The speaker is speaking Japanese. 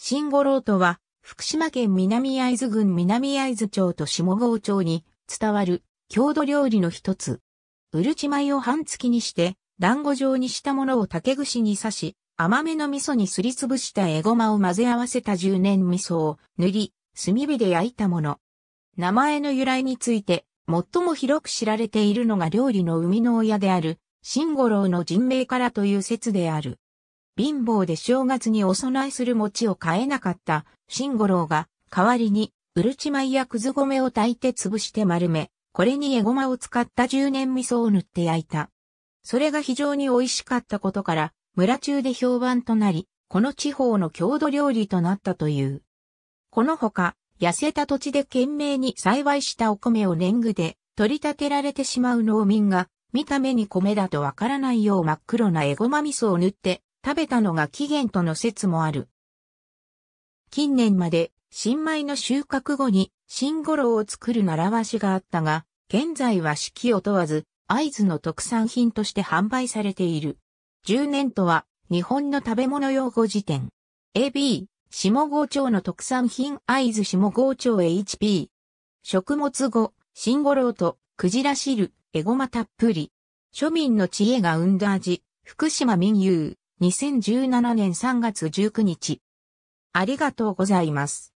新五郎とは、福島県南会津郡南会津町と下郷町に伝わる郷土料理の一つ。うるち米を半月にして、団子状にしたものを竹串に刺し、甘めの味噌にすりつぶしたエゴマを混ぜ合わせた十年味噌を塗り、炭火で焼いたもの。名前の由来について、最も広く知られているのが料理の生みの親である、新五郎の人名からという説である。貧乏で正月にお供えする餅を買えなかった、新五郎が、代わりに、うるち米やくず米を炊いて潰して丸め、これにエゴマを使った十年味噌を塗って焼いた。それが非常に美味しかったことから、村中で評判となり、この地方の郷土料理となったという。このほか、痩せた土地で懸命に栽培したお米を年貢で取り立てられてしまう農民が、見た目に米だとわからないよう真っ黒なエゴマ味噌を塗って、食べたのが起源との説もある。近年まで新米の収穫後に新五郎を作る習わしがあったが、現在は四季を問わず、会津の特産品として販売されている。10年とは、日本の食べ物用語辞典。AB、下郷町の特産品会津下郷町 HP。食物語、新五郎と、クジラ汁、エゴマたっぷり。庶民の知恵が生んだ味、福島民友、2017年3月19日。ありがとうございます。